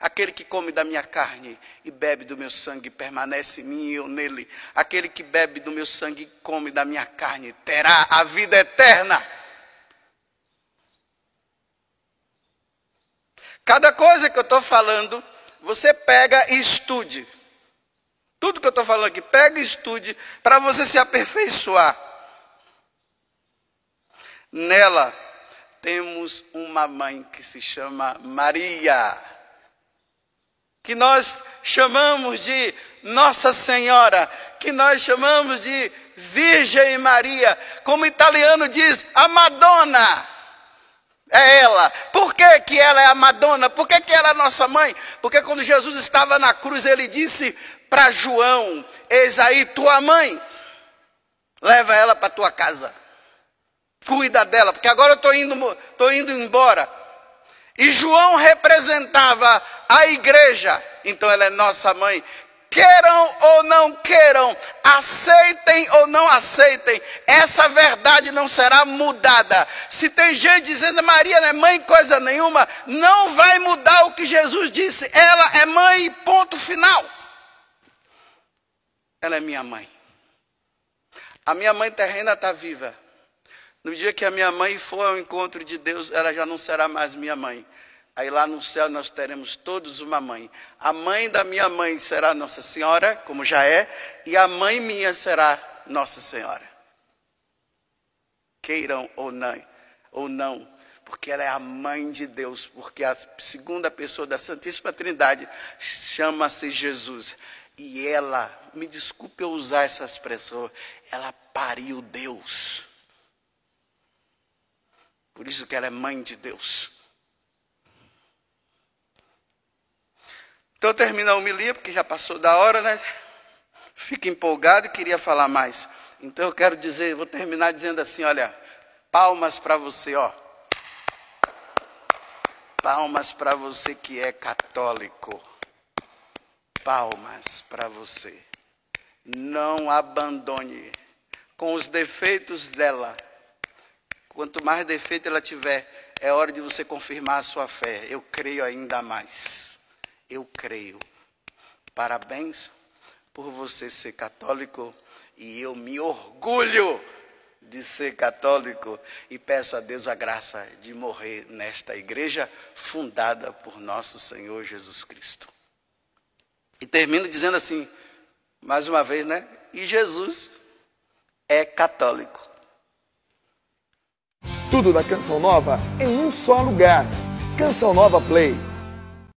Aquele que come da minha carne e bebe do meu sangue permanece em mim e eu nele. Aquele que bebe do meu sangue e come da minha carne terá a vida eterna. Cada coisa que eu estou falando, você pega e estude. Tudo que eu estou falando aqui, pega e estude para você se aperfeiçoar. Nela temos uma mãe que se chama Maria que nós chamamos de Nossa Senhora, que nós chamamos de Virgem Maria, como o italiano diz, a Madonna. É ela. Por que, que ela é a Madonna? Por que, que ela é a nossa mãe? Porque quando Jesus estava na cruz, ele disse para João: Eis aí tua mãe, leva ela para tua casa, cuida dela, porque agora eu estou indo, tô indo embora. E João representava a igreja, então ela é nossa mãe. Queiram ou não queiram, aceitem ou não aceitem, essa verdade não será mudada. Se tem gente dizendo Maria não é mãe coisa nenhuma, não vai mudar o que Jesus disse. Ela é mãe, ponto final. Ela é minha mãe. A minha mãe terrena está viva. No dia que a minha mãe for ao encontro de Deus, ela já não será mais minha mãe Aí lá no céu nós teremos todos uma mãe. A mãe da minha mãe será Nossa Senhora, como já é, e a mãe minha será Nossa Senhora. Queiram ou não, ou não, porque ela é a mãe de Deus, porque a segunda pessoa da Santíssima Trindade chama-se Jesus. E ela, me desculpe eu usar essa expressão, ela pariu Deus. Por isso que ela é mãe de Deus. Eu termino a homilia, porque já passou da hora, né? Fica empolgado e queria falar mais. Então eu quero dizer, vou terminar dizendo assim, olha, palmas para você, ó. Palmas para você que é católico. Palmas para você. Não abandone com os defeitos dela. Quanto mais defeito ela tiver, é hora de você confirmar a sua fé. Eu creio ainda mais. Eu creio. Parabéns por você ser católico e eu me orgulho de ser católico e peço a Deus a graça de morrer nesta igreja fundada por nosso Senhor Jesus Cristo. E termino dizendo assim, mais uma vez, né? E Jesus é católico. Tudo da Canção Nova em um só lugar. Canção Nova Play.